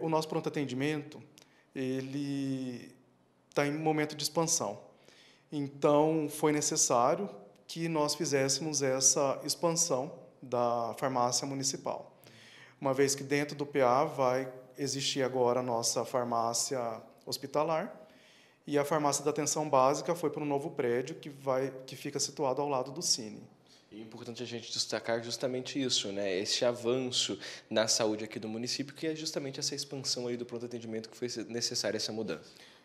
O nosso pronto atendimento ele está em momento de expansão. Então foi necessário que nós fizéssemos essa expansão da farmácia municipal, uma vez que dentro do PA vai existir agora a nossa farmácia hospitalar e a farmácia da atenção básica foi para um novo prédio que vai que fica situado ao lado do Cine. É importante a gente destacar justamente isso, né? Esse avanço na saúde aqui do município, que é justamente essa expansão aí do pronto atendimento que foi necessária essa mudança.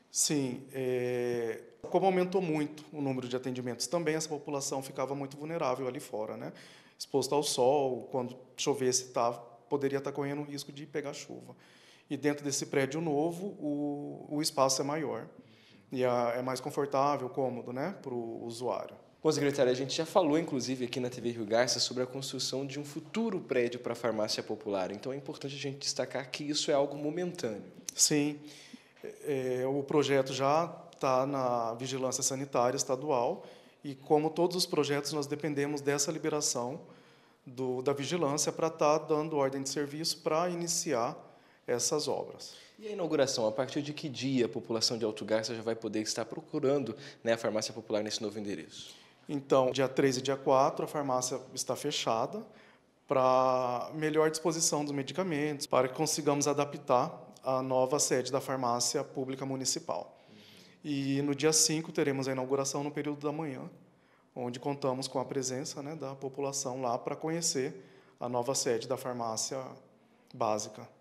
Sim, é... como aumentou muito o número de atendimentos, também essa população ficava muito vulnerável ali fora, né? Exposta ao sol, quando chovesse, tá, poderia estar tá correndo o risco de pegar chuva. E dentro desse prédio novo, o, o espaço é maior e é mais confortável, cômodo, né, para o usuário. Bom, secretário, a gente já falou, inclusive, aqui na TV Rio Garça sobre a construção de um futuro prédio para a farmácia popular. Então, é importante a gente destacar que isso é algo momentâneo. Sim. É, é o projeto já está na vigilância sanitária estadual e, como todos os projetos, nós dependemos dessa liberação do, da vigilância para estar tá dando ordem de serviço para iniciar essas obras. E a inauguração, a partir de que dia a população de Alto Garça já vai poder estar procurando né, a farmácia popular nesse novo endereço? Então, dia 3 e dia 4, a farmácia está fechada para melhor disposição dos medicamentos, para que consigamos adaptar a nova sede da farmácia pública municipal. E no dia 5 teremos a inauguração no período da manhã, onde contamos com a presença né, da população lá para conhecer a nova sede da farmácia básica.